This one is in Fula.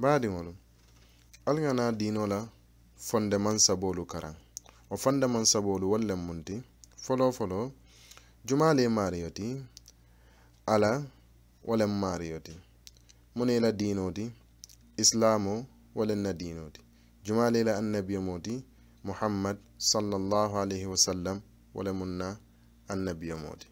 baadi ŋo lum ali ŋa naa diino la fondeman sabolu karaŋ wo fondeman sabolu wo le mun ti folo folo jumaale maario ti ala wo le maario ti munee la diino ti islamo wo le na diino ti jumaale la annabio mo ti muhammad sallallahu alayhi wasallam wo le mun na annabio mo ti